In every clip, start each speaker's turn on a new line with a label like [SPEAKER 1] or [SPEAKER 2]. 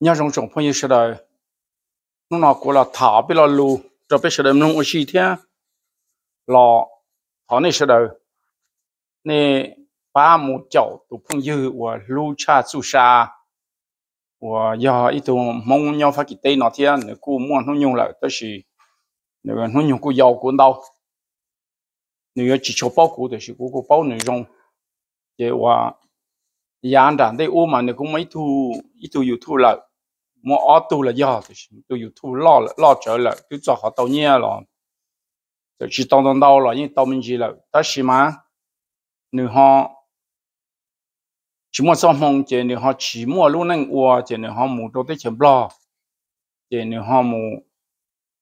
[SPEAKER 1] nhà rong rong phong như sơ đời nó nó của là thả bị là lù rồi bây sơ đời nó oxy thế lò thả này sơ đời nè ba một chậu tụ phong dư của lu cha su sa của do ít tụ mong nhau phát kỳ tây nọ thế nữa cô muốn nó nhung lại tới gì nữa nó nhung cô giàu cuốn đâu nữa chỉ cho bao cụ thì chỉ cô cô bao nữa rong để hòa giàn đàn đây ô mà nữa cũng mấy thu ít thu nhiều thu lại mua ở tu là do thì tôi yêu thu lo lo trở lại cứ cho họ tàu nhia rồi rồi chỉ đông đông đâu rồi nhưng tông mình gì là ta xí mà nếu họ chỉ mua xong mong chỉ nữ họ chỉ mua luôn năng ua chỉ nếu họ mù đâu tới chém lo chỉ nữ họ mù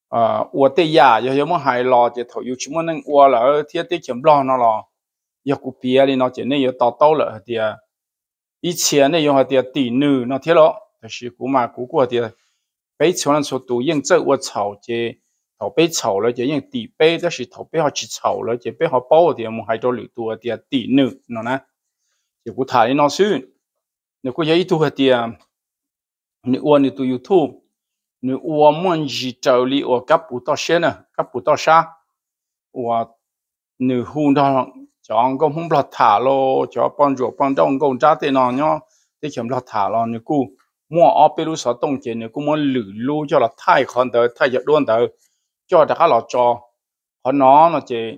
[SPEAKER 1] ờ ua tê giả giờ giờ mua hai lo chỉ thổi yêu chỉ mua năng ua là ờ, thiết tới chém lo nó lo giờ cụ bia đi nó chỉ nên giờ tàu tàu là thì ít tiền này giờ họ thì tỷ nữ nó thiết lo 是古马古国的被潮人说都用这我草这头被草了，就用地被，这是头被好吃草了，就被好包的，么还多流多的地呢，那呢，就古他的那算，那古也一多的，你我你都 YouTube，你我们是找里我搞不到些呢，搞不到啥，我你混到。cho ông công không lọt thả lo cho bọn rùa bọn đông công ra thế nào nhá thế chấm lọt thả lo như cu mua ở bên sở đông Tiền, này cũng muốn lử lu cho là thay con tới thay giật luôn tới cho đã các lọ cho họ nó nó chế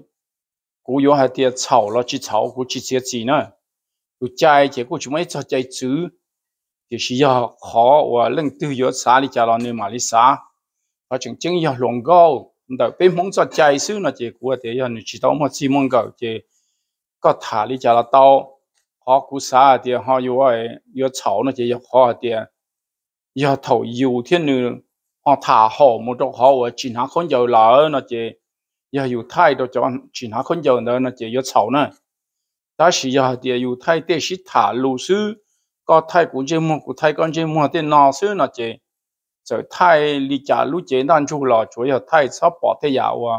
[SPEAKER 1] cú yếu hai tiền chảo là chỉ chảo cú chỉ chế gì nữa cú chạy chế cú chỉ mấy cho chạy chữ, thì chỉ giờ khó và lần tư yếu xá đi chả là nên mà đi xa, họ chẳng chứng yếu lòng gâu đợi bên mong cho chạy chứ nó chế cú ở thì giờ nó chỉ tao mà chỉ mong gâu chế có thả đi chả là tao họ cú xá thì họ yếu ấy yếu chảo nó chế yếu khó thì giờ thầu dù thế nữa họ thả họ một độc họ ở chỉ hạ con dầu lỡ nó chỉ giờ dù thay đồ cho chỉ hạ con dầu nữa nó chỉ giờ xấu nữa ta chỉ giờ thì dù thay để chỉ thả lù sư có thay của chế mua của thay con chế mua thì nó sư nó chỉ rồi thay lý trả lũ chế đang chú lò chủ yếu thay sắp bỏ thế giả à,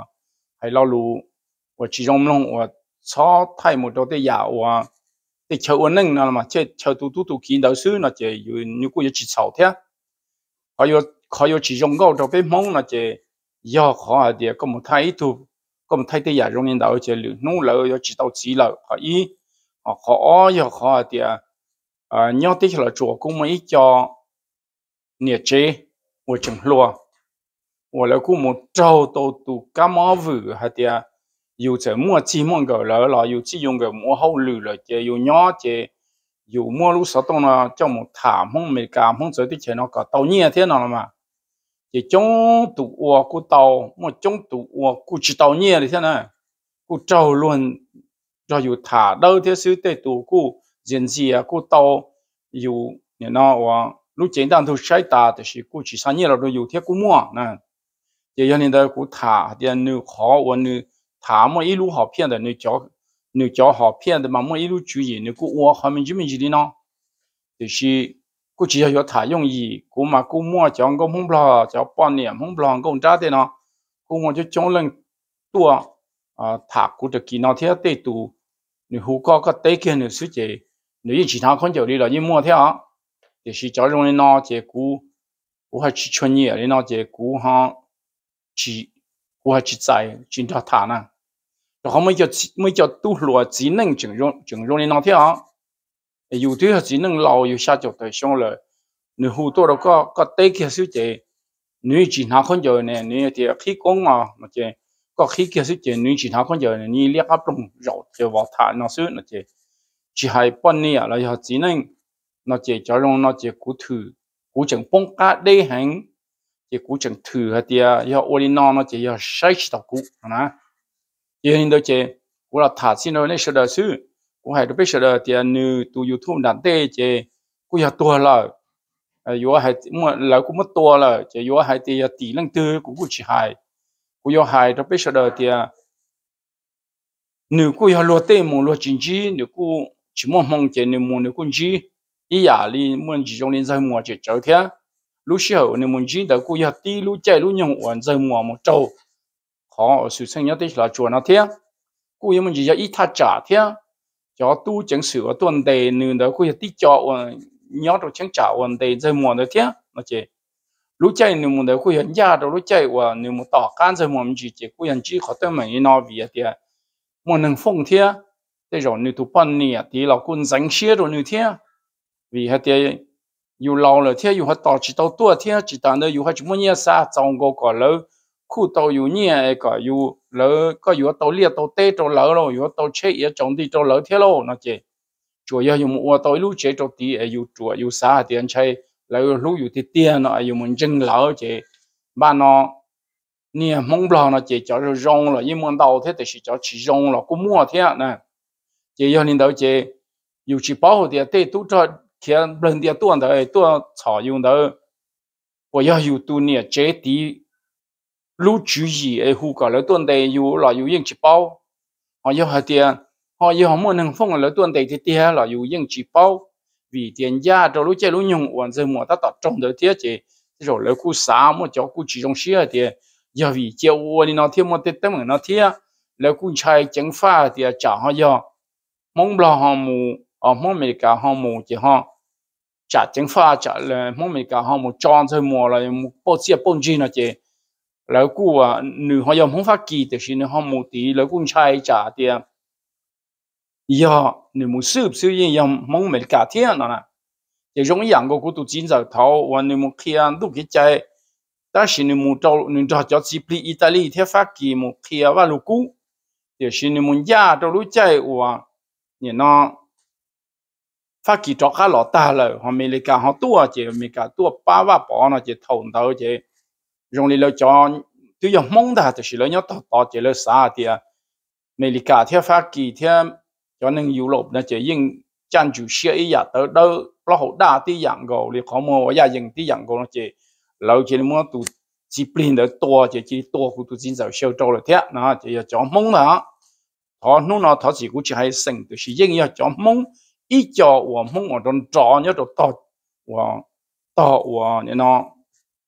[SPEAKER 1] hay lo lù và chỉ trong lòng và cho thay một đồ thế giả à, thì chờ ổn định nào mà chế chờ tu tu tu kiến đạo sư nó chỉ như như chỉ xấu thế họ yêu họ yêu chỉ dùng gạo cho cái mông là chỉ do họ thì có một thái thu có một thái thế giả trong nhân đạo chỉ lử nung lợ yêu chỉ tàu chỉ lợ họ ý họ họ yêu họ thì à nhau tí là chùa cũng mấy cho nhiệt chế của chừng lúa và là cũng một trâu tô tụ cá mò vử hay địa dù chỉ mua chỉ mong gạo lợ là dù chỉ dùng gạo mua hậu lử là chỉ dùng nhỏ chế 有么路啥东呢？叫么塔蒙没干蒙这的钱那个到年天了嘛？这中度我古到么中度我估计到年的天呢？古周论就有塔到天是得度古人事啊古到有你那我路简单都晒打的是估计三年了都有天古么呢？也要你的古塔的你好我你塔么一路好骗的你叫。nếu cho họ phiền thì mà mỗi lúc chú ý nếu cũng uống họ mình chỉ mình chỉ đi nó thì là, cô chỉ có thải dụng gì cô mà cô mua cho ông không lo cho bao niệm không lo ông trả tiền nó cô mua cho chống lên tua à thả cô được kỳ nó thế tê tu nếu hú có cái tê kia nếu suy chế nếu như chỉ thằng con chịu đi là như mua theo thì chỉ cho dùng lên nó chế cú cô hay chỉ chuyên nghiệp lên nó chế cú ha chỉ cô hay chỉ chạy chỉ cho thả nào 然后每只每只都落只能整容整容的那天啊，有的只能老有下脚的上了，你好多了个个对个小姐，你其他看着呢，你的气功啊那些，个气个小姐你其他看着呢，你两个弄绕的话他那些那些，只还半年了要只能那些假如那些骨头骨整崩嘎裂痕，这骨整头啊的要我的那那些要晒起到骨啊。chỉ hình đôi chế cũng là thả xin rồi này sợ đời xứ, cũng hay được biết sợ đời thì nữ tu youtube đặt tê chế cũng là tua là yếu hay mà lại cũng mất tua là chế yếu hay thì tỷ lăng tư cũng cũng chỉ hay cũng yếu hay được biết sợ đời thì nếu cô yếu lo tê mồ lo chính chi nếu cô chỉ mong mong chế nếu mong nếu cũng chi ý giả li muốn chỉ trong liên giới mùa chế trở thế lúc sau nếu muốn chi đã cô yếu tí lúc chạy lúc nhung ổn giới mùa một trâu họ sự sinh nhất là chùa nó thế cô em mình chỉ là ít tha trả thế cho tu chẳng sửa tuần đề nữa đó cô đi cho nhớ được chẳng trả tuần đề rồi mòn đó thế nó chỉ lúc chạy nếu muốn đấy cô hiện ra rồi lúc chạy và nếu muốn tỏ can rơi mòn chỉ chỉ cô hiện chỉ có tới mình nó vì à, thế mà nâng phong thế thế rồi nếu tu bận nè à, thì là quân dành xe rồi nếu thế vì hết thế dù lâu rồi thế dù hết tỏ chỉ tao tua thế chỉ tao nữa dù hết chúng muốn nhớ xa trong lâu khu tàu dù nhẹ ấy cả dù lỡ có dù tàu liệt tàu tê tàu lỡ rồi dù tàu chết ý trong đi tàu lỡ thế lo nó chỉ chùa giờ dùng mua tàu lú chế tàu tí ấy dù chùa dù xa tiền chơi lỡ lú dù thì tiền nó dù mình chân lỡ chỉ ba nó nè mong lo nó chỉ cho nó rong rồi, nhưng mà đầu thế thì chỉ cho chỉ rong rồi, cũng mua thế nè chỉ giờ nên đầu chỉ dù chỉ bảo thì tê tu cho thiên lần thì tuần đấy tuần thảo dùng đấy bây giờ dù tu nè chế tí lu chú gì ai hú cả lỡ tuần đầy yêu là yêu yên chỉ bao họ yêu hạt tiền họ yêu họ muốn hàng phong lỡ tuần đầy thì tiền là yêu yên chỉ bao vì tiền gia cho lũ chơi lũ nhung uẩn giờ mua tát tập trung tới tiền chỉ rồi lỡ cú xả mua cho cú chỉ trong xia tiền giờ vì chơi uẩn nó thiệt mua tết tết mà nó thiệt lỡ cú chơi chẳng pha thì trả họ giờ mong lo họ mù ở mong mình cả họ mù chỉ họ trả chẳng pha trả là mong mình cả họ mù tròn thôi mùa là một bao xe bao gì nó chỉ แล้วกูอ่ะหนึ่งเขายอมห้องฟักกีแต่ชินห้องมูตีแล้วกูใช้จ่าเตียยอหนึ่งมูสืบซื้อยังยอมมองเหมือนกาเทียนนะแต่ยงอย่างก็กูตุจินจากเท้าวันหนึ่งมูเคียนตุกิจใจแต่ชินมูเจ้าหนึ่งจะจัดสิปลีอิตาลีเทฟักกีมูเคียว่าลูกกูแต่ชินมูยาเจ้ารู้ใจว่าเนี่ยน้อง发起抓卡老大了，和美利加和多啊，这美加多八万包呢，这头头这。rong li lo cho tu yo mong da ta shi lo nyo ta ta che lo sa tia mê li cả theo phát kỳ theo cho nên yêu lộp nó chỉ yên chăn chủ xe ý giả tới đâu lo hậu đa tí dạng gồ li khó mô và gia dừng tí dạng gồ nó chỉ lâu chỉ mua tụ chỉ bình đỡ to chỉ chỉ to của tụ chính giàu siêu trâu là thế nó chỉ cho mong là họ nó nó thọ chỉ của chỉ hay sinh tụ chỉ yên cho mong ý cho của mong ở trong trò nhớ được to của to của nó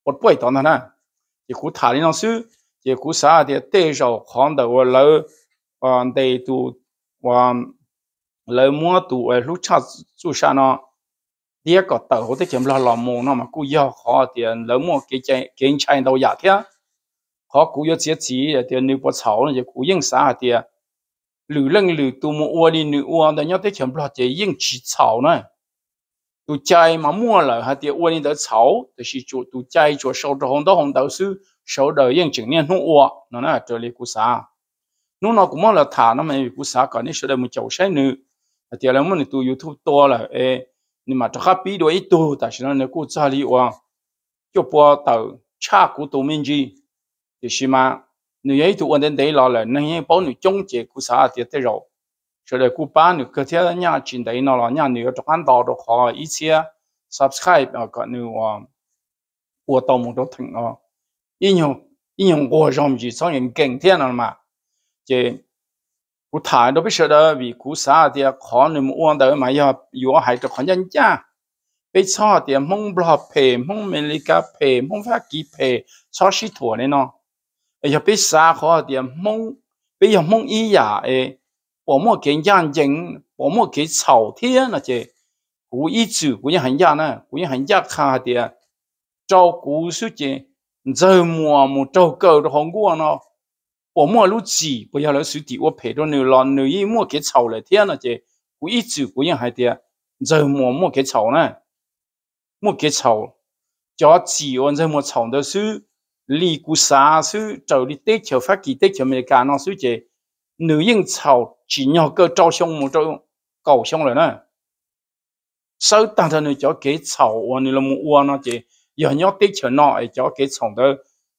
[SPEAKER 1] một buổi tao nè 也苦塔里那手，也苦啥的带上看到我老啊，带都我老么都哎，路差做啥呢？第一个到后头全部老毛那嘛，故意好的老么给钱给钱到亚天，好故意自己的牛不草也故意啥的，流浪流多么窝里流窝的，人家都全部老的硬吃草呢。tu chạy mà mua là hạt tiêu uôn đỡ sáu thì chỉ chủ tu chạy chủ sâu cho hồng đó hồng đạo sư sâu đời yên chứng niên hung uo nó là trở lại cú sa nó nó cũng là thả nó mày cú sa còn nếu sâu đời mình cháu sai nữ hạt tiêu là muốn tu youtube to là ê nhưng mà cho khắp bì đôi ít tu tại sao nó cú sa li uo cho bỏ tàu cha của tu minh gì thì xí mà nếu ấy tu uôn đến đấy là là nên bảo nữ chống chế cú sa thì tiêu tới rồi cho để cú bán nữa cơ thể nhà chính đấy nó là nhà nữa cho ăn đào được họ ít xe subscribe ở ờ, cái nữa ờ, của tàu một đó thành nó in hiệu in hiệu của dòng gì sau những kinh thiên là mà chứ cú thải đó biết sợ đó vì cú xa thì khó nữa mua uống đấy mà giờ yếu hại cho khó nhân cha bây giờ thì mong blog pay mong America phê, mong Pháp Kỳ phê, sau khi thua này nó bây giờ bây xa khó thì mong bây giờ mong ý giả ấy 我们给眼睛，我们给朝天那些，古一组古人很家呢，古人很家看的，照古书记，怎么么照狗的红过呢？我们路子不要来书记，我陪着你了，你一莫给朝了天那些，古一组古人还的，怎么莫给朝呢？莫给朝，叫子我怎么朝的书？离古啥书？找的地球发给地球没干那书记。nữ nhân chào chỉ nhỏ cơ trao xong một trao cầu xong rồi nè sau ta thân cho cái chào và nữ là một uo nó giờ nhóc tiếc chờ nọ cho cái chồng đó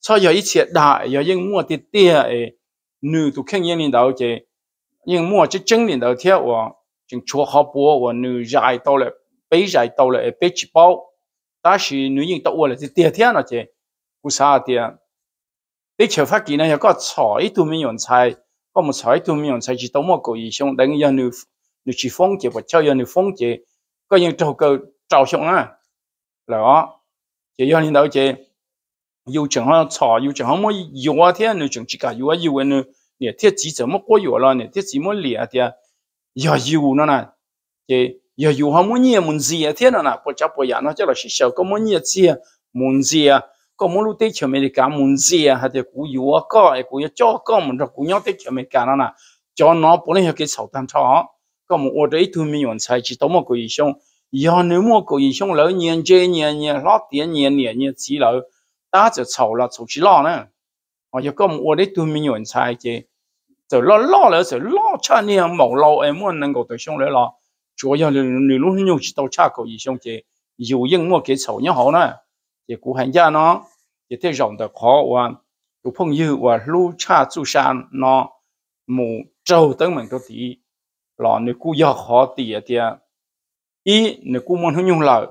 [SPEAKER 1] sau giờ ít chuyện đại giờ nhưng mua tiền tiền nữ tụ khen nhân lên đầu chỉ nhưng mua chỉ chân lên đầu theo và chúng chúa họ bố và nữ dài tao lại bây dài tao lại bây chỉ bao ta chỉ nữ nhân tao là tiền theo nó chỉ cú sao tiền tiếc chờ phát kỳ này có chọi tụ mình nhận sai có một sợi tu miệng sai chỉ tống một cổ gì xong đánh giờ nữ nữ chỉ phong chỉ và chơi giờ nữ phong chỉ có những trâu cơ trâu xong á là đó chỉ do nên đâu chỉ dù chẳng họ chọ dù chẳng họ mới yếu thế nữ chẳng chỉ cả yếu yếu nữ nè thiết nè thiết chỉ mới lẻ thế yếu yếu nó nè chỉ yếu yếu họ mới nhẹ muốn gì thế nó nè bỏ chấp bỏ nhà nó chắc là sẽ có muốn nhẹ gì muốn gì à como lu te chame de ka munzia ha te ku yu ko e ku cho ko mun ro ku nyo te chame ka na na cho nó po le ke sau tan cho ko mu o dei tu mi yon sai chi to mo ko yi shong yo ne có ko yi shong lo nian je nian nian lo tian nian nian nian chi lo ta zhe chao la chou chi lo na o yo ko mu o dei tu mi yon sai chi to lo lo le se lo cha nian mo lo e mo nang ko to shong le lo chủ yếu là nếu lúc nhau chỉ tàu cha có ý xong chứ, dù những mua cái sầu nhau hậu nữa thì cú hành gia nó thì thế rộng được khó và cú phong dư và lưu cha chú sa nó mù trâu tới mình có thì lọ nếu cú do khó thì thì ý nếu cú muốn hôn nhung lợi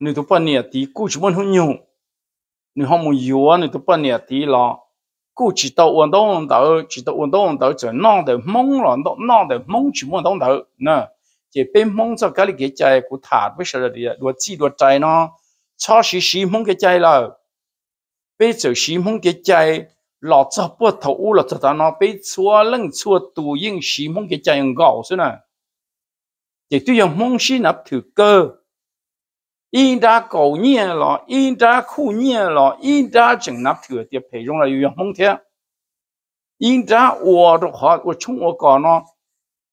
[SPEAKER 1] nếu tụi bạn nè thì cú chỉ muốn hôn nhung nếu không muốn yếu nếu tụi bạn nè thì lọ cú chỉ tao vận động vận chỉ tao vận động vận động rồi nọ để mong rồi nọ nọ chỉ muốn động động nè chỉ bên mong cho cái cái trái của thả với sự là đùa chi đùa trái nó cho sĩ sĩ mong cái trái là bây giờ sĩ mong cái trái, lọ cho bộ thầu u lọ cho ta nó bây xua lưng xua tù yên sĩ mong cái chạy ngầu xưa nè thì tuy nhiên mong xin nạp thử cơ in đã cầu nhiên lọ in đã khu nhiên lọ in đã chừng nạp thử thì phải dùng là dùng mong thế in đã ua được họ ua chúng ua cỏ nó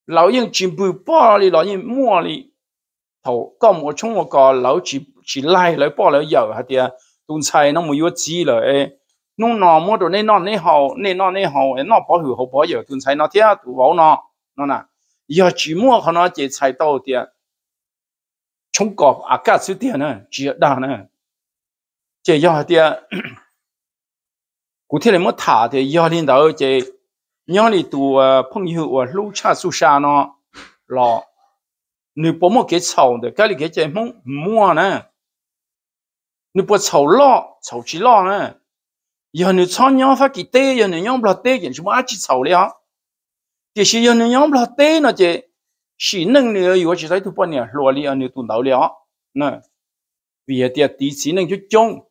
[SPEAKER 1] lão yên chỉ bù bao đi lão yên mua đi thầu có một chúng ua cỏ lão chỉ chỉ lại lấy bỏ lấy giờ hạt tiền tuần sai nó mới vô chi rồi nó nọ mua đồ nên nọ nên hậu nên nọ nên hậu nó bỏ hủy hậu bỏ giờ tuần sai nó thế tụ bảo nó nó nè giờ chỉ mua họ nó chỉ sai đâu tiền chúng có à cả số tiền nữa chỉ đa nữa chỉ giờ hạt tiền cụ thể là mua thả thì giờ lên đầu chỉ nhớ đi tụ phong hiệu lũ cha su sa nó lọ nếu bỏ cái sầu thì cái này cái mua mua nữa 你不操劳，操起劳呢？要你操娘发给带，要你娘不了带，人什么阿去操了？这些要你娘不了带那些，谁能呢？有些在都把你落里，要你都到了，那别的地区能就中，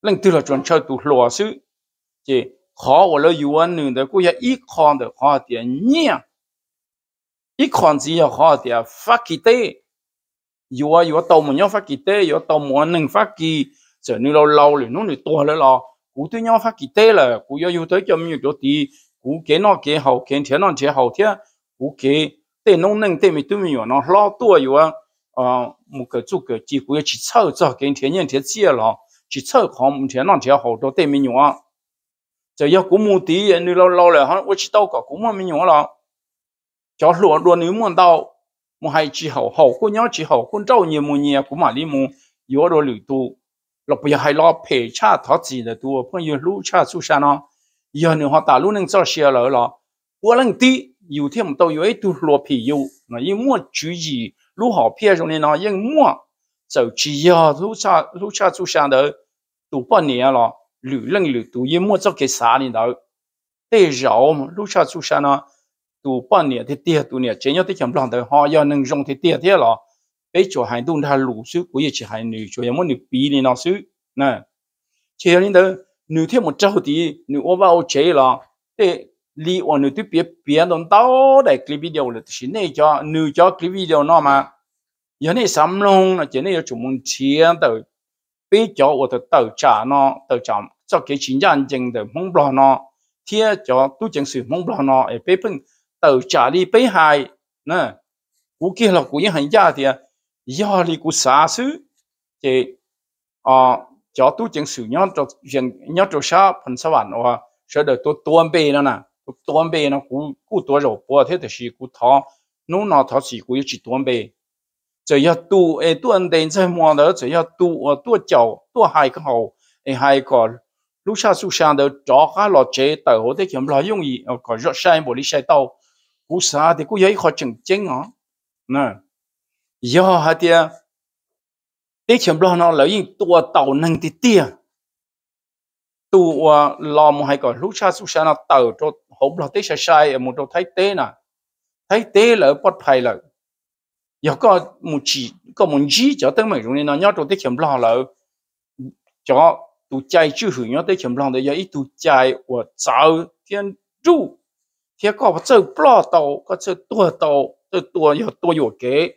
[SPEAKER 1] 能得了专车都落手，这好我了有啊，女的过些一看的好点娘，一看只要好点发给带。yo yo tàu mà nhau phát kỳ tê yo tàu mà nâng phát kỳ giờ nếu lâu lâu thì nó thì to lên lo cú tôi nhau phát kỳ tê là cú yo yo tới cho mình chỗ tí cú kế nó kế hậu kế thế nó thế hậu thế cú kế tê nó nâng tê mình tôi mình nó lo tua yo à ờ, một cái chút cái chỉ cú chỉ sợ cho kế thế nhân thế chia lo chỉ sợ không thế nó thế hậu đó tê mình yo giờ yo cú mua tí nếu lâu lâu là hắn chỉ tao cả cú mà mình yo lo cho luôn luôn nếu muốn tao mu hai chi hậu hậu khu nhau chi hậu khu trâu nhiều mu nhiều cũng mà li mu yếu đồ lử tu lộc bây giờ hay lo phê cha thọ gì là tu phong yêu lũ cha su sa nó giờ nữa họ ta lũ nâng cho xe lỡ lọ qua lần tí yêu thêm tàu yêu ấy tu lo phê yêu nó yêu mua chữ gì lũ họ phê rồi nên nó yêu mua sau chỉ giờ lũ cha lũ cha su sa đó tu bao nhiêu lọ lử lần lử tu yêu mua cho cái 啥 đi đó để rồi lũ cha su sa nó tu bọn nè thì tiệt tu nè chỉ nhớ tới chấm lòng tới họ do nâng rong thì tiệt thế lọ bây giờ hai tu đã lũ xứ của giờ chỉ hai nữ chỗ em muốn nữ bí này nó xứ nè chế lên tới nữ thêm một trâu tí nữ ô vào chế lọ để li ô nữ tiếp biết biến đón tao để clip video là chỉ này cho nữ cho clip video nó mà giờ này sắm luôn là chế này chúng muốn chiến tới bây giờ ô tới tàu trả nó tàu trả cho cái chính dân chính tới mong bò nó thiệt cho tu chính sự mong bò nó ở bên tàu trả đi bấy hai, nè cú kia là cú những hành gia thì do đi cú xa xứ thì à cho tu chứng sự nhớ cho chuyện nhớ cho sa phần sa bản và sẽ được tôi tuôn bê nó nè tuôn bê nó cú cú tôi rồi bỏ thế thì cú thọ nó nó thọ chỉ cú chỉ tuôn bê chỉ 要 tu 诶 tuân đến 在摸的只要 tu 呃多脚多海个好诶海个 lúc ờ, xa xu xa được cho khá lo chế tàu thế kiếm lo dùng gì ờ, có rất sai bộ lý sai tàu cú sa thì cú giấy khó chừng chênh hả nè do hà thì tế chấm lo nó lấy tua tàu nâng thì tia tu lo một hai cái lúc xa xúc xa nó tàu cho hộp lo tế sai sai một chỗ thái tế nà, thái tế là bất phải là giờ có một chỉ có một gì cho tới mình rồi nè nhớ chỗ tế chấm lo là cho tu chạy chưa hưởng nhớ tế chấm lo để giờ ít tu và cháu thiên trụ thế có sự bỏ tàu có sự tua tàu tự tua yo tua yo kế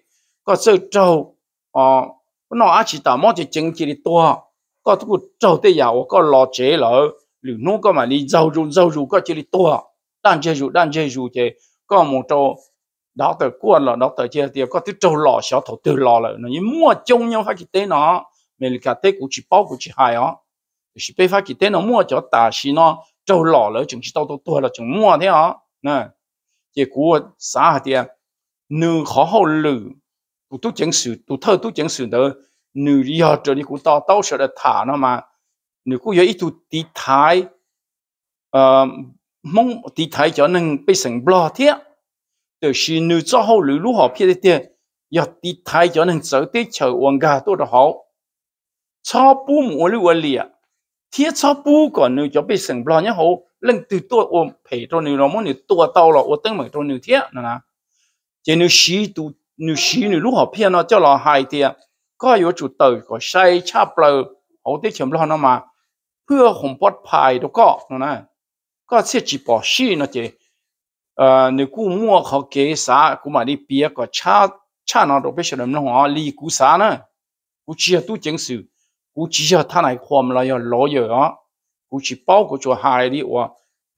[SPEAKER 1] có sự trâu ờ nó chỉ tao mò chỉ chính chỉ đi tua có tu trâu tê giàu có lo chế lỡ lưu nó có mà đi giàu dù giàu dù có chỉ đi tua đang chơi dù đang chơi dù chế có một trâu đó tờ cuốn là đó tờ chia tiền có thứ trâu lò xó thổ tư lò là nó như mua chung nhau phải tế nó mình cả tế cũng chỉ bao cũng chỉ hai ó chỉ phải phải tế nó mua cho ta xí nó trâu lò là chúng chỉ tao tao tua là chúng mua thế ó นะเจ้ากูสาเดียนูขอหูลือกตุจังสือตุเท่าตุกจังสือเดอนูเรียจนี่กูต่อเต้าเสด็จถานออกมานูกูอยากอีตุตีท้ายเอ่อมงตีท้ายจอหนึ่งไปสังบลอเทียแต่สินูจะหูลือรูกหอบพี่เดียอยากตีท้ายจอหนึ่งเสด็จเฉวังกาตัวจะหูชอบปุ่มวันรือวันเลียเทียชอบปุ่มก่อนนูจะไปสังบลอเนี่ยหูเเเเเรร่่งงตตตตตตตตััััวววุาาหนนนนนนนมมลีะะจ人对多我ี多รู้你多到อ我等没多ย天，那啦，这เจ้าเราหายเ老ียก็อยู่จุดเตยก็ใช้ชาเปลือเอาที่เขิมรอนมาเพื่ออมปลอดภัยแล้วก็นะนะก็เสียจีบอชีนะเจเอ่อน้อกูมั่วเขาเกศากูมาดีเปียก็ชาชาเนาะเราไปเฉลิมระหัวลีกูสานะกูเช่อตู้ริงสือกูเช่อท่าไหนความเราอย่าลออเยอะกูชิเป้ากูชัวหายดิว่า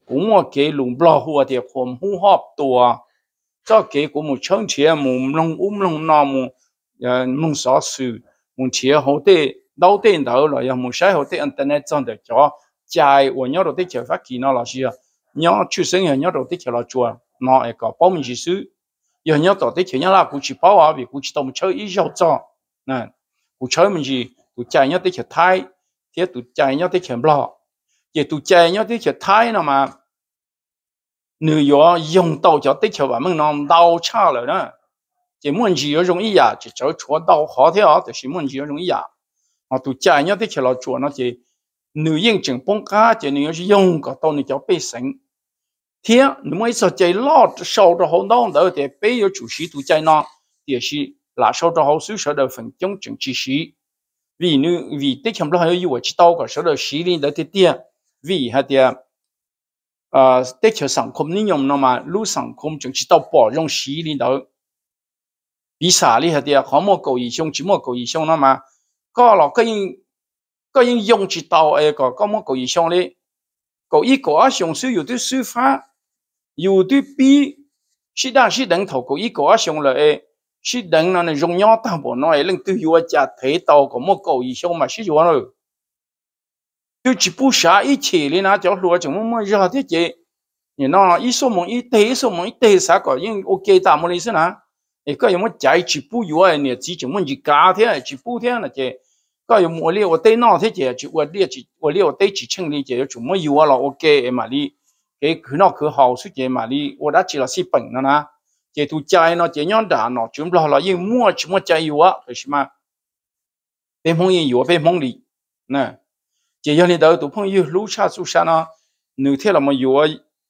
[SPEAKER 1] กูมัวเกลุงบลอหัวเดียผมหูหอบตัวเจ้าเกกูมูเชิงเชียมูลงอุ้มลงนอมูเอ่อมึงสอสื่อมึงเชียหัวเตะดาวเตะดาวเลยมึงใช้หัวเตะอินเทอร์เน็ตจังเดียจ้อใจวันยอดเตะเจ้าฟักกีนอละเชียยอดชื่อเสียงยอดเตะเจ้าละจัวนอเอกก็ป้อมจีซื้อ giờ nhớ tổ tiết nhớ là cụ chỉ bảo à vì cụ chỉ tổng chơi ý giàu cho nè cụ chơi mình gì cụ chạy nhớ tiết thái thế cụ chạy nhớ tiết blo giờ tụ chơi nhớ tí chơi thái nó mà nữ yo dùng tàu cho tí chơi và mình nằm đau cha rồi đó chỉ muốn gì ở trong ý dạ, chỉ chơi chúa đau khó thế thì muốn gì ở trong ý dạ. mà tụ chơi nhớ tí chơi là chúa nó chỉ nữ yên chừng bông cá chỉ nữ dùng cả tàu nữ cho bê sinh thế nếu mà sợ chơi lo sau đó hỗn đau đó thì bây giờ chủ sĩ tụ chơi nó thì là sau đó hậu sư sở đời phần chống chừng chi sĩ vì nữ vì tích hầm lo hay yêu chỉ tao cả sở đời sĩ linh đó thì vì hạt địa ờ tế chờ sản phẩm nên dùng nó mà lu sản phẩm chúng chỉ tao bỏ dùng xí lên đó vì sao lý hạt địa khó mua cầu ý xong chỉ mua cầu ý xong nó mà có là cái cái dùng chỉ tao ấy có có mua cầu ý xong đi cầu ý có xong sử dụng tới sư pháp dù tới bi chỉ đang chỉ đánh thầu cầu ý có xong là ấy chỉ đánh nó này dùng nhau tao bỏ nó ấy lên tới dù cha thấy tao có mua cầu ý xong mà chỉ dùng rồi 就只不下一起哩，那条路就慢慢绕的去。你那一说么一对，说么一对啥个？因为我给大么的是哪？哎，个有么在只不有哎，你只就么一家天，只不天了去。个有么哩？我对那天去，就我哩只我哩我对只清理去，就么有啊了。我给嘛哩，给去那去好处去嘛哩，我那只了是本了呐。chỉ tu chạy nó chỉ nhon đà nó chúng lo là yên mua chúng mua chạy yếu á phải chứ mà bên mong yên yếu bên mong đi nè chỉ do này đó tụ phong yêu lúa cha su sa nó nữ thế là mà yêu à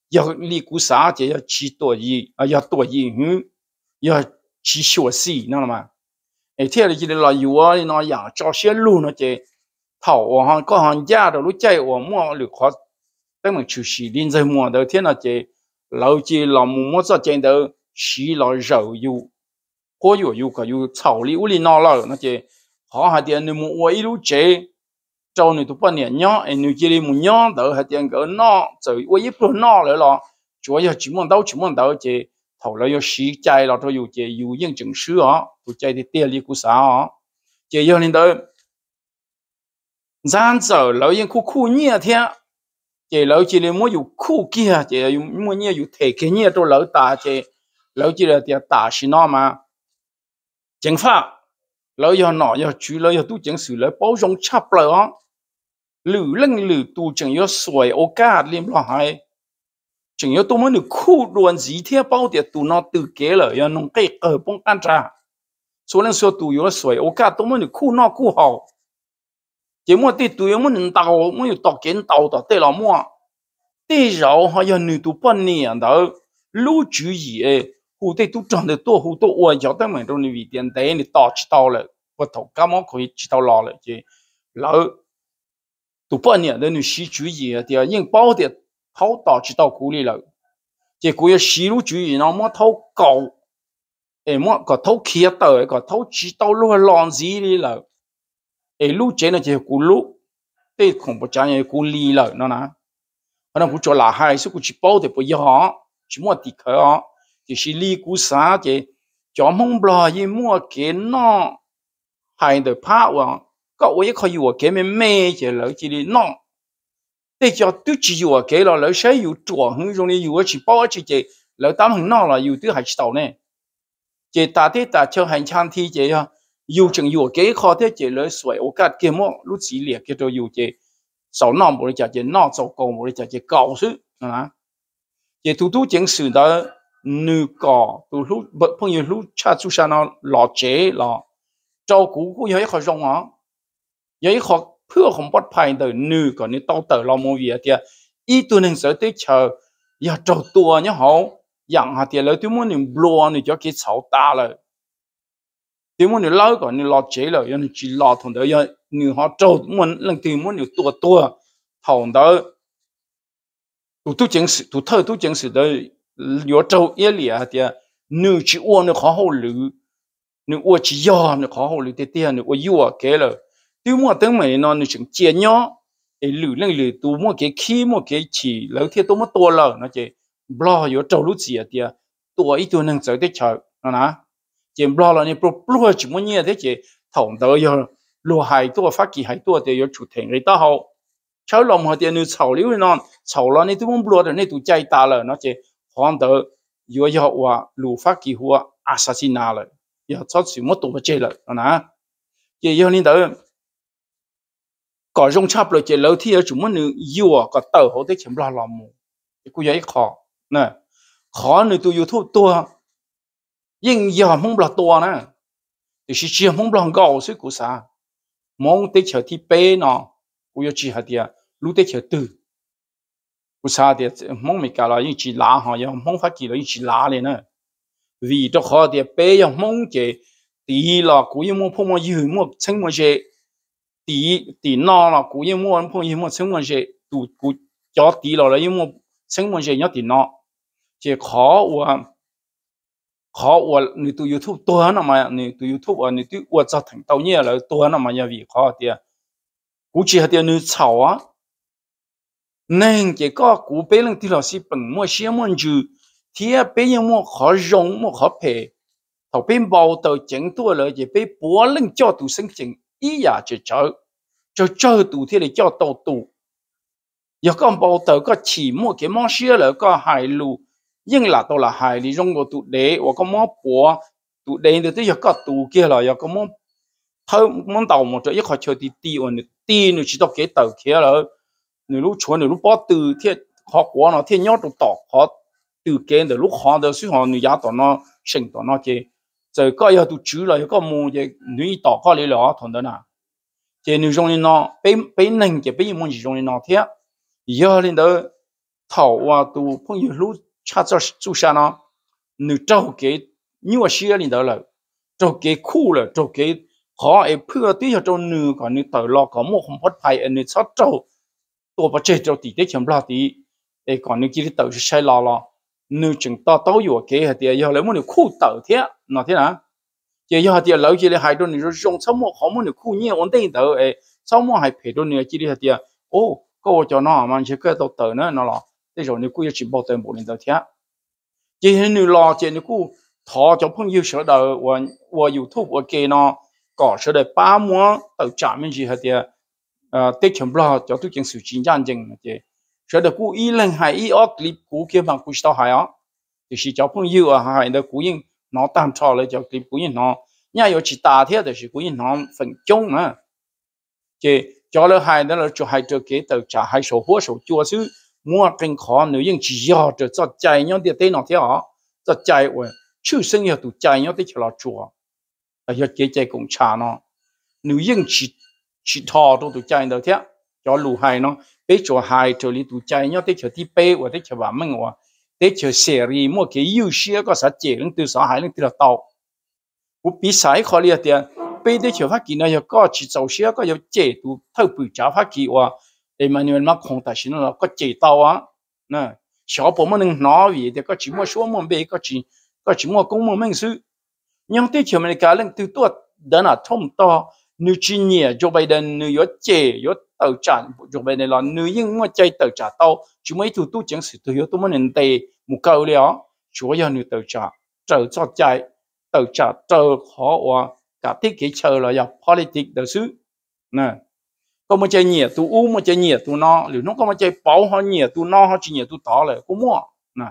[SPEAKER 1] yêu lý cú sa chỉ yêu chỉ tuổi gì à yêu tuổi gì hử, yêu chỉ sửa gì nó là mà ấy thế là chỉ là yêu à nó yêu cho xe lúa nó chỉ thảo ở hàng có hàng gia đó lúa chạy ở mua lũ khó tức mình chủ sĩ linh giới mua đầu tiên là chỉ lâu chỉ là mua mua cho trên đầu chỉ là rượu yêu có yêu yêu cái yêu thảo u uli nó là nó chỉ họ hai tiền nếu mua ít lũ chạy cho này tụi bọn nhẹ nhó em nuôi chơi muốn nhó đỡ hạt tiếng gỡ nọ rồi quay ít luôn nọ rồi lo chúa giờ chỉ muốn đâu chỉ muốn đâu chị thầu lấy sĩ chạy lo thôi dù chị dù những chứng sư ó tụi chạy thì tiền đi cú sao ó chị giờ lên tới gian giờ lấy những khu khu nhẹ thế chị lấy chị lấy mua dù khu kia chị dùng mua nhẹ dù thể kia nhẹ tôi lấy ta chị lấy chị là tiền ta xí nọ mà chính pháp lấy giờ nọ giờ chú lấy giờ tu chính sự lấy bao dung chấp lời หรือเรื่องหรือตูจึงยอสวยโอกาสลิมหลายจึงยอตัวมันหรือคู่ดวนสีเทียบเป้าเดียตูนอตือเก๋เลยยอนงเก๋เออป้องกันจ้าส่วนเรื่องส่วนตูยอสวยโอกาสตัวมันหรือคู่นอกคู่หอกเจ้ามัวตีตูยมันหนึ่งเตามันอยู่ตอกเกนเตาต่อเตลอมัวตีเราหายหนึ่งตัวปั้นเนี่ยเด้อลู่จุยเอหูเตตูจังเดตัวหูตัวอวยยอดแต่เหมือนตรงนี้วิเดียนเตนี่ต่อชิตเอาเลยว่าถูกก้ามก็คือชิตเอารอเลยเจ้าแล้ว都半年的女习主义的引爆的跑到去到库里了，结果也吸入主义，那么偷狗，哎么个偷ขี้到，个偷知道路浪子里了，哎路真的就古路，对恐怖讲也古里了，那哪？可能我做哪海，是我去包的不一样，去么地壳啊，就是里古啥的，叫梦不啦，也么给那，还得怕我。có ôi khó yêu cái mình mẹ chỉ lỡ chỉ đi nọ để cho tôi chỉ yêu cái là lỡ sẽ yêu chùa hứng rồi yêu chỉ bao chỉ chỉ lỡ tám hứng nọ là yêu tôi hay tàu nè chỉ ta thế ta cho hành trang thi chỉ ha yêu chừng yêu cái khó thế chỉ lỡ suy ô cát kia mọ lúc chỉ liệt kia tôi yêu chỉ sau nọ một cái chỉ nọ sau cầu một cái chỉ cầu chứ à chỉ tu tu chính sự đó nữ cỏ tu lúc bận phong yêu lúc cha chú sa nó lọ chế lọ cho cũ cũng yêu khó rong á vậy họ พื่อของปลอดภัยแต่นูก่อนนี้ต้องเติร์ลมเวียเดียอีตัวหนึ่งเสือที่เชออย่าเจ้าตัวเนี่ยเขาอย่างหาเดียเลยที่มันนี่บลัวนี่จะกินเสาตาเลยที่มันนี่เล่าก่อนนี่รอเจ๋เลยยังจีรอทงเดียวนี่เขาเจ้ามันหลังที่มันนี่ตัวตัวทงเดียวตัวตัวจริงสิตัวเธอตัวจริงสิเดียวเจ้าเอเลียเดียนูจีอ้วนนี่เขาหูหรือนี่อ้วนจียอนี่เขาหูหรือเตี้ยนี่อ้วนยั่วเก๋เลย tiêu mua tiếng mày nó nó chẳng chia nhỏ, ấy lử lên lử tu mua cái khí mua cái chỉ lỡ thiệt tôi mua to lờ nó chỉ blo yo trâu lú gì à tua ít tua nâng sợ tới chờ nó nà chỉ blo là nó bro blo chỉ muốn nhẹ thế chỉ thòng tới yo lúa hai tua phát kỳ hai tua thì yo chủ thành người ta hậu cháu lòng họ tiền nữ sầu liu non sầu lo nè tôi muốn blo rồi nè tôi chạy ta lờ nó chỉ hoàng tới yo yo wa lúa phát kỳ hua assassin là yo cháu chỉ mua tua chơi lờ nó nà chỉ yo nè tới có rong chắp rồi chỉ lâu thì ở chúng mình yêu có tàu hậu tới chấm lo lo mù cô giấy khó nè khó nữa tôi youtube tôi nhưng giờ mong là tôi nè thì chỉ chỉ mong là gạo suy của sa mong tới chờ thì bé nó cô yêu chỉ hạt địa lúc tới chờ từ của sa thì mong mình cả là những chỉ lá họ giờ mong phát chỉ là những chỉ lá này nè vì cho khó thì bé giờ mong chỉ tí là cô yêu mong phong mà yêu mong sinh mà chế. 第第哪了，古一么碰一么生活些，都古家地了了一么生活些要第哪，这考我考我你都 YouTube 多那么呀，你都 YouTube 啊，你都我咋听到你了多那么呀？为考的，估计还得你吵啊，能这个古别人的老师本么些么就，贴别人么好用么好配，头边包到整多了也被别人教都生整。ýa chơi chơi chơi cho chờ tù thế là cho tàu tù giờ con bảo tờ có chỉ mua cái món xia là có hài lù nhưng là tôi là hài thì trong cái tụ đế và có món bùa tụ đế thì tôi giờ có tụ kia là giờ có món thơ món tàu một chỗ giờ khỏi chơi tí tí và nửa tí nửa chỉ tao cái tàu kia là nửa lúc chơi nửa lúc bỏ từ thế họ quá nó thế nhót tụ tỏ họ từ cái nửa lúc họ được suy họ nửa giá tỏ nó sinh tỏ nó chơi 就個有度主來，個冇嘢女打個你咯，同得啦。即女中嘅喏，俾俾人嘅俾冇女中嘅喏聽，以後領導頭啊都朋友路查咗做啥呢？你找給你話需要領導了，找給苦了，找給好誒破對要找女個你頭落個冇紅 pot 牌誒你查找，多不這找地啲全部落地，誒講你幾啲頭是晒落咯。nếu chúng ta tao yêu cái hạt tiền giờ lấy một điều khu đầu thế nó thế nào giờ giờ hạt tiền lâu chỉ là hai đôi nữa dùng sáu mươi không một điều khu nhiều ổn định tàu ấy sáu mươi hai phải đôi nữa chỉ là hạt tiền ô có cho nó mà chỉ cái tàu tàu nữa nó là thế rồi nếu cứ chỉ bảo tàu một lần tàu thế chỉ là nếu lo chỉ nếu cứ thọ cho phong yêu sở đời và và youtube thúc và kia nó có sở đời ba mươi tàu trả mình gì hạt ờ, tiền à tết chấm lo cho tôi chuyện sự chính trang chính là cho được cú y lần hai y óc clip cú kia bằng cú tao hai ó thì chỉ cho phong yêu ở hai đó cú yên nó tạm cho lấy cho clip cú yên nó nhà yêu chỉ ta thế thì cú yên nó phần chung à chỉ cho là hai đó là cho hai cho kế tàu trả hai số hóa số chua chứ mua kinh khó nếu yên chỉ do cho cho chạy nhau địa tế nó thế ó cho chạy vậy chứ sinh yêu tụ chạy nhau tới cho là chua là cho kế chạy cũng trả nó nếu yên chỉ chỉ thò đâu tụ chạy đâu thế cho lù hai nó thế cho hai cho lý tụ chạy nhau thế cho tí bê và thế cho bà mừng và thế cho xe rì mua yêu xe có sát chế lưng từ sáu hai lưng từ tàu u bí sai khó liệt tiền bê thế cho phát kỳ nó có chỉ dầu xe có yêu chế tụ thâu bự cháo phát kỳ và Emmanuel Macron ta xin nó có chế tàu á nè 小朋友们拿 về thì có chỉ mua số mua bê có chỉ có chỉ mua công mua mình sự nhưng thế cho mình cả lưng từ tuột đó là thông to nếu chỉ nhẹ Joe Biden nếu có chế có tờ trả chụp về này là nữ nhưng mà chơi tờ trả tao chúng mấy thủ tu chẳng sử tôi hiểu tôi muốn nên tề một câu đó chúa giờ nữ tờ trả trở cho chạy tờ trả trở khó quá cả thiết kế chờ là do politics đời xứ nè có một chơi nhẹ tu u một chơi nhẹ tu no liệu nó có một chơi bảo họ nhẹ tu no họ chỉ nhẹ tu tỏ lại cũng mua nè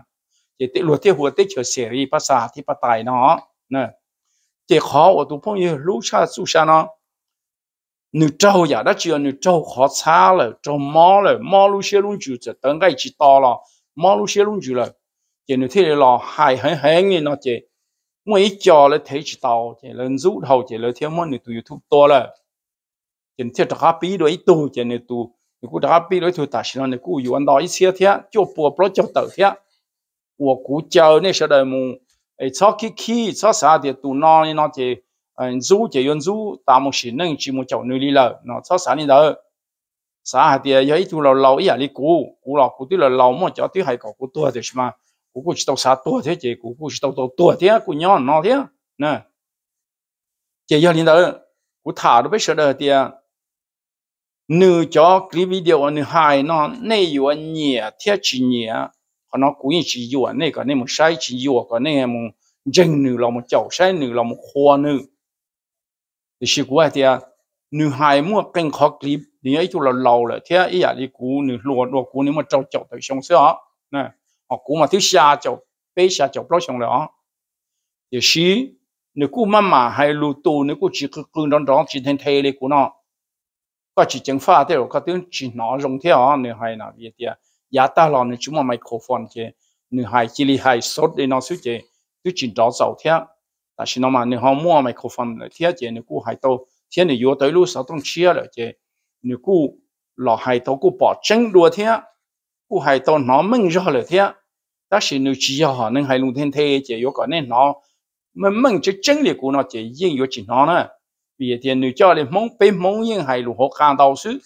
[SPEAKER 1] chỉ tiết luật thiết hồ tiết chờ tài đi ภาษาที่ปไตยเนาะน nè chỉ khó của tu phong như lũ cha su cha nó nếu trâu giả đó chỉ là nữ trâu khó xa rồi, trâu mò là mò lu xe luôn chịu chả tấn cái chỉ to là mò lu xe luôn chịu là chỉ nữ thế là hài hài hài nghe nó chỉ mỗi trò là thấy chỉ tàu chỉ là rút đầu chỉ là theo món nữ tụi youtube to là chỉ theo đặc biệt đối tu chỉ nếu tụi nếu cũng đặc biệt đối tu ta xin nữ cũng yêu ăn đó ít xe thế cho bùa bó cho tàu thế của cú chờ nên sau đời mù ấy cho kia kia cho sao thì tụi nó nó chỉ anh du chỉ yên du ta một xin nâng chỉ một chậu nuôi đi lợ nó sao sáng đi đó xã hạt tiền giấy tu lâu lâu ý là đi cú cú lọ cú tí là lâu mà cho tí hai cậu cú tua thế mà cú cú chỉ tàu xã tua thế chị cú cú chỉ tàu tàu tua thế cú nhon nó thế nè chị giờ đi đó cú thả nó biết sợ đời tiền à, nữ cho clip video nữ hai nó nay yêu anh nhẹ thiết chỉ nhẹ còn nó cú chỉ yêu này còn này một sai chỉ yêu còn này một dân nữ là một chậu sai nữ là một hoa nữ thì sự của thì à, nữ hài mua kênh khó clip thì ấy chú là lâu rồi thế ấy à đi cú nữ lùa lùa cú nếu mà trâu chậu tới xong sữa nè họ cú mà thiếu xa chậu bê xa chậu lo xong rồi thì sĩ nữ cú mà mà hay lù tù nữ cú chỉ cứ cứ đón chỉ thành thế đi cú nó có chỉ chứng pha thế rồi có tiếng chỉ nó rồng thế à hài nào vậy thì à. giá ta lo nữ chúng mà microphone chứ nữ hài chỉ li hài sốt để nó suy chế tôi chỉ đó giàu thế 但是那么你好摸麦克风了，贴姐你顾还都贴你有对路上东切了姐，你顾老还都顾保证多天，顾还都拿闷热了天，但是你只要哈能还弄天贴姐有个那拿闷闷就真的顾那姐应有几拿呢？别天你叫你蒙被蒙应还如何干到事？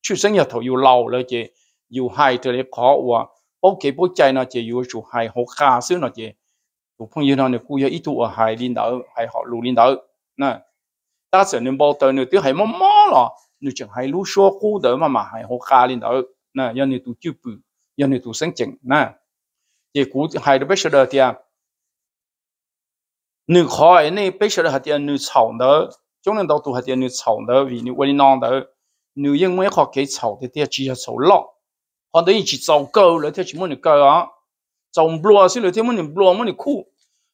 [SPEAKER 1] 出生日头又老了姐，又还这里考我，包给不在那姐又就还好卡事那姐。我朋友那呢，故意一度还领导还好路领导，那但是你报道呢，都还慢慢了，你就还路说苦的嘛嘛，还好卡领导，那要你读就不，要你读申请，那也估还得不晓得的，你考你不晓得还得你吵的，中年到读还得你吵的，为你为你难的，你因为考给吵的，的只要吵了，好多人去糟糕了，他去么你搞啊？trong blua xin lỗi thêm mình blua mình khu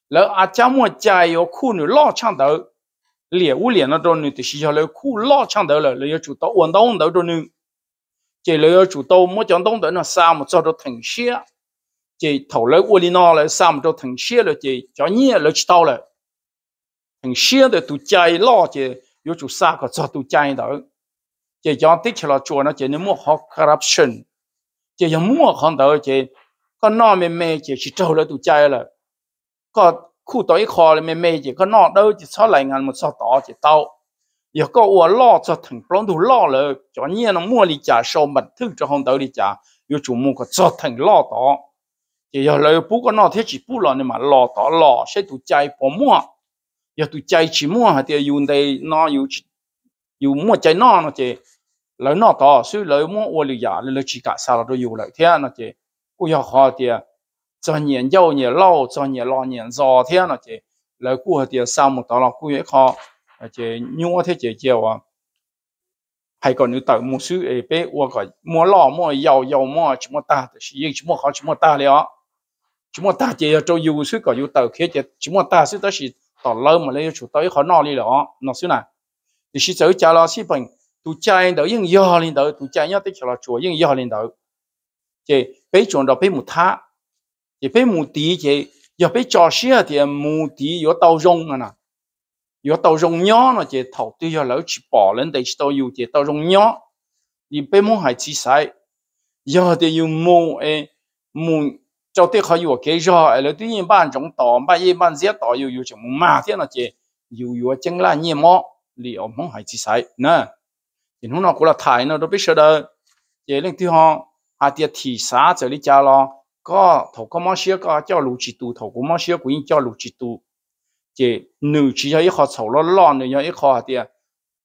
[SPEAKER 1] lỡ à cha mua chạy khu nữa lo chăng đầu liệt u liệt nó đâu nữa thì xí cho lỡ khu lo chăng đầu là lỡ chủ tàu ổn tàu ổn tàu nữa chỉ lỡ chủ tàu mua chọn tàu đó là sao mà cho nó thành xe chỉ thầu lỡ u liệt nó là sao mà cho thành xe là chỉ cho nhẹ lỡ chỉ tàu là thành xe để tụ lo chỉ yếu chủ sa có cho tụ chạy đó chỉ cho tích là chùa nó chỉ nên mua học corruption chỉ muốn mua hàng đầu chỉ ก็นอนไม่เมจิชิโตแล้วตุใจเลยก็คู่ต่อยคอเลยไม่เมจิก็นอนเด้อจิชอบรหลงานมันชอบต่อจิเต้าอย่าก็อวดล่อจะถึงปล้องถูล่อเลยจอเนี่น้องมั่วลีจ่าโชว์บันทึกจะห้องเต้าลีจ่าอยู่จู่มึงก็จะถึงล่อต่อเดี๋ยากเลยปุ๊บก็นอเที่ยวจิปุ๊บเลยเนี่ยมันล่อต่อล่อใช้ตัวใจปมมั่วอย่าตัวใจจิมั่วเดี๋ยวอยู่ในนอนอยู่อยู่มั่วใจนอนนะเจแล้วนอต่อซื้อเลยมั่วอวดลีจ่าเลยจิกะซาลาโดอยู่เลยเท่านันะเจ cô yêu họ thì cho nhìn yêu nhìn lâu cho nhìn lo nhìn giò thế là chị lời cô thì một đó là cô ấy khó chị nhua thế chị chiều à hay nữa tự một số ấy bé qua gọi mua lo mua giàu giàu mua chỉ mua ta thì chỉ mua họ chỉ mua ta liền chỉ mua ta chị cho yêu số còn yêu tự khi chỉ mua ta số đó là tỏ lâu mà lấy chủ tới khó nó đi đó nó số này thì chỉ sợ cha lo xí bằng tụi trai đó yên yêu lên đó tụi trai nhớ tới là chùa yên yêu lên đó chế bây chuẩn đó bây mù thá chế bây mù tí chế giờ bây cho xe thì mù tí yếu tàu rong à nè yếu tàu rong nhỏ nó chế thầu tư yếu lấy chỉ bỏ lên để chỉ tàu yếu chế tàu rong nhỏ thì bây mù hải chỉ sai giờ thì yếu mù ấy mù cho tiếc họ yếu cái rồi lỡ tuy nhiên ban trong tàu ban yên bạn giết tàu yếu yếu chẳng mù mà thế nó chế yếu yếu chẳng là nhiều mỏ liệu mong hải chỉ sai nè thì nó nào cũng là thải nó đâu biết sợ đâu chế lên thứ họ à thì thị xã trở đi cha lo có thầu có món xíu có cho lũ chỉ tu thầu có món xíu cũng cho lũ chỉ tu chỉ nữ chỉ cho ít khó sầu lo lo nữ cho ít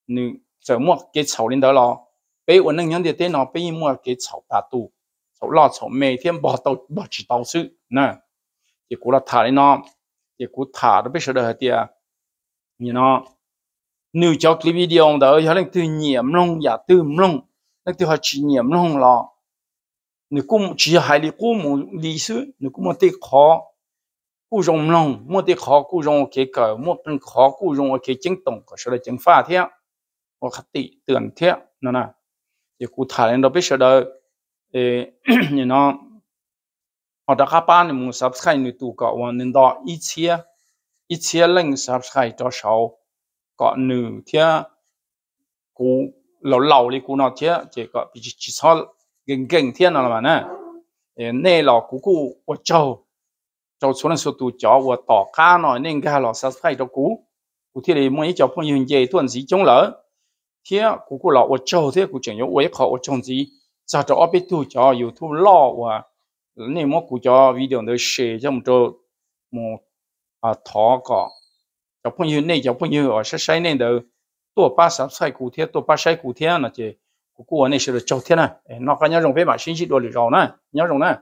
[SPEAKER 1] nữ trở mua cái sầu lên đó lo bây giờ nâng nhân thì tên nó cái sầu ta tu sầu lo sầu mê thiên bỏ tàu bỏ chỉ tàu sự nè thì cũng là thả lên nó thì cũng thả nó bây giờ đời thì như nó nữ cho cái video đó cho nên từ nhiệm long giả từ long nên từ họ chỉ nhiệm long 你公只还你公母历史，你公么得考古容龙，么得考古容给个，么本考古容给京东个，说了京发天，我还得等天，那那，也古谈人都别说的，诶，你那，我大家把你们 subscribe 你都搞完，你到一千一千零 subscribe 多少，搞你天，古老老的古那天，这个比起至少。gần gần thiên nào mà nè nè lò cú cú của châu châu số lần số tụ chó của tỏ cá nói nên ga lò sát phải cho cú cú thiên này mỗi chó phong yên dây tuần gì chống lỡ thiên cú cú lò của châu thế cú chẳng nhớ quấy khó của chồng gì cho cho ở bên tụ chó youtube lò của nên mỗi cú chó video nó share cho một chỗ một à thọ cọ chó phong yên này chó phong yên ở sát sai nên được tổ ba sát sai cú thiên tổ ba sai cú thiên là chơi 不过那些的秋天呢，哎，那块鸟种飞吧，信息多绿草呢，鸟种呢。